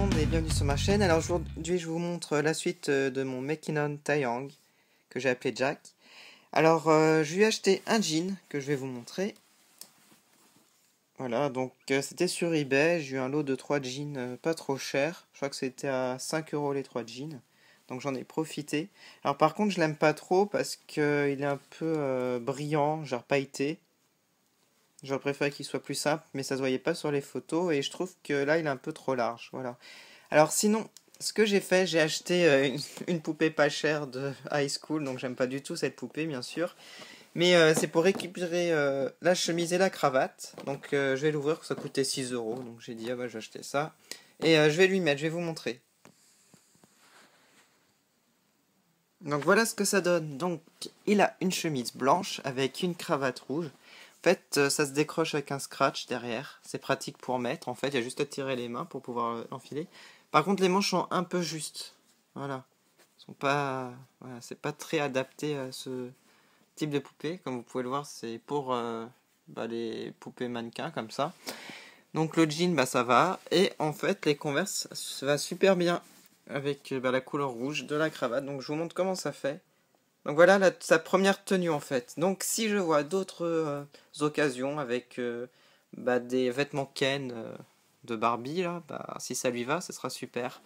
monde et bienvenue sur ma chaîne. Alors aujourd'hui je vous montre la suite euh, de mon Mekinon Taiyang que j'ai appelé Jack. Alors euh, je lui ai acheté un jean que je vais vous montrer. Voilà donc euh, c'était sur eBay, j'ai eu un lot de 3 jeans pas trop cher. Je crois que c'était à 5 euros les 3 jeans. Donc j'en ai profité. Alors par contre je l'aime pas trop parce qu'il est un peu brillant, genre pailleté. J'aurais préféré qu'il soit plus simple, mais ça se voyait pas sur les photos et je trouve que là il est un peu trop large. Voilà. Alors sinon, ce que j'ai fait, j'ai acheté euh, une, poupée pas chère de High School, donc j'aime pas du tout cette poupée bien sûr. Mais euh, c'est pour récupérer euh, la chemise et la cravate. Donc je vais l'ouvrir, ça coûtait 6 euros. Donc j'ai dit, ah bah je ça. Et je vais lui mettre, je vais vous montrer. Donc voilà ce que ça donne. Donc il a une chemise blanche avec une cravate rouge. En fait, euh, ça se décroche avec un scratch derrière. C'est pratique pour mettre. En fait, il y a juste à tirer les mains pour pouvoir euh, l'enfiler. Par contre, les manches sont un peu justes. Voilà. Sont pas, voilà, c'est pas très adapté à ce type de poupée. Comme vous pouvez le voir, c'est pour euh, bah, les poupées mannequins comme ça. Donc le jean, bah ça va. Et en fait, les converses, ça va super bien avec bah, la couleur rouge de la cravate. Donc je vous montre comment ça fait. Donc voilà sa première tenue en fait. Donc si je vois d'autres euh, occasions avec euh, bah, des vêtements Ken euh, de Barbie, là, bah, si ça lui va, ce sera super.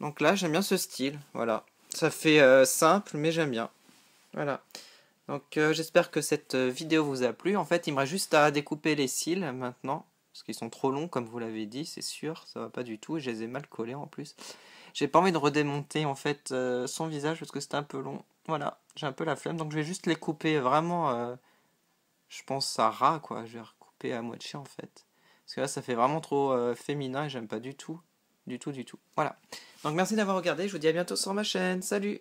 Donc là, j'aime bien ce style, voilà. Ça fait simple, mais j'aime bien. Voilà. Donc j'espère que cette vidéo vous a plu. En fait, il me reste juste à découper les cils maintenant, parce qu'ils sont trop longs, comme vous l'avez dit, c'est sûr, ça va pas du tout, et je les ai mal collés en plus. J'ai pas envie de redémonter en fait son visage, parce que c'est un peu long. Voilà, j'ai un peu la flemme, donc je vais juste les couper vraiment, euh, je pense, à ras, quoi. Je vais recouper à moitié, en fait. Parce que là, ça fait vraiment trop euh, féminin et j'aime pas du tout. Du tout, du tout. Voilà. Donc merci d'avoir regardé, je vous dis à bientôt sur ma chaîne. Salut